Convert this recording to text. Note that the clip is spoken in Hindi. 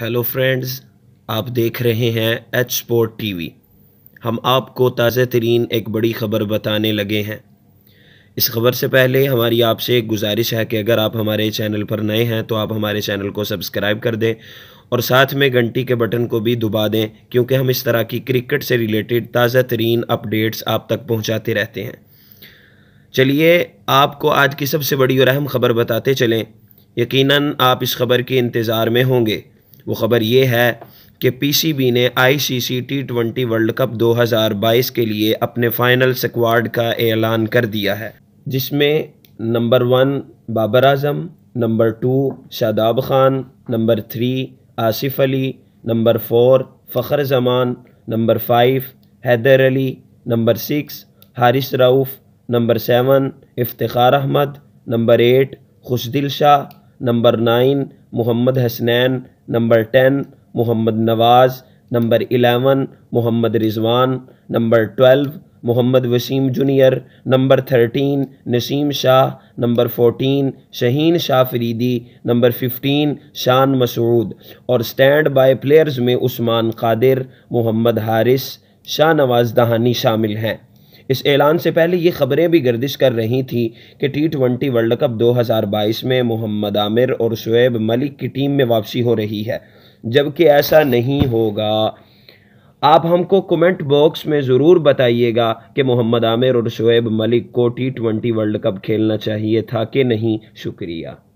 हेलो फ्रेंड्स आप देख रहे हैं एच स्पोर्ट टीवी हम आपको ताज़े तरीन एक बड़ी ख़बर बताने लगे हैं इस खबर से पहले हमारी आपसे एक गुजारिश है कि अगर आप हमारे चैनल पर नए हैं तो आप हमारे चैनल को सब्सक्राइब कर दें और साथ में घंटी के बटन को भी दबा दें क्योंकि हम इस तरह की क्रिकेट से रिलेटेड ताज़ा तरीन अपडेट्स आप तक पहुँचाते रहते हैं चलिए आपको आज की सबसे बड़ी और अहम खबर बताते चलें यकीनन आप इस खबर के इंतज़ार में होंगे वो ख़बर ये है कि पीसीबी ने ICC T twenty world cup 2022 के लिए अपने फ़ाइनल स्क्वाड का ऐलान कर दिया है जिसमें number one Babar Azam number two Shadab Khan number three Asif Ali number four Fakhar Zaman number five Haider Ali number six Haris Rauf number seven Iftikhar Ahmed number eight Khushdil Shah number nine Mohammad Hasnain number ten Mohammad Nawaz number eleven Mohammad Rizwan number twelve Mohammad Wasim junior number thirteen Naseem Shah number fourteen Shaheen Shah Afridi number fifteen Shan Masood और स्टैंड बाय प्लेयर्स में उस्मान कादिर मोहम्मद हारिस शाह नवाज दहानी शामिल हैं इस ऐलान से पहले ये खबरें भी गर्दिश कर रही थी कि टी ट्वेंटी वर्ल्ड कप 2022 में मोहम्मद आमिर और शुएब मलिक की टीम में वापसी हो रही है जबकि ऐसा नहीं होगा आप हमको कमेंट बॉक्स में ज़रूर बताइएगा कि मोहम्मद आमिर और शुएब मलिक को टी ट्वेंटी वर्ल्ड कप खेलना चाहिए था कि नहीं शुक्रिया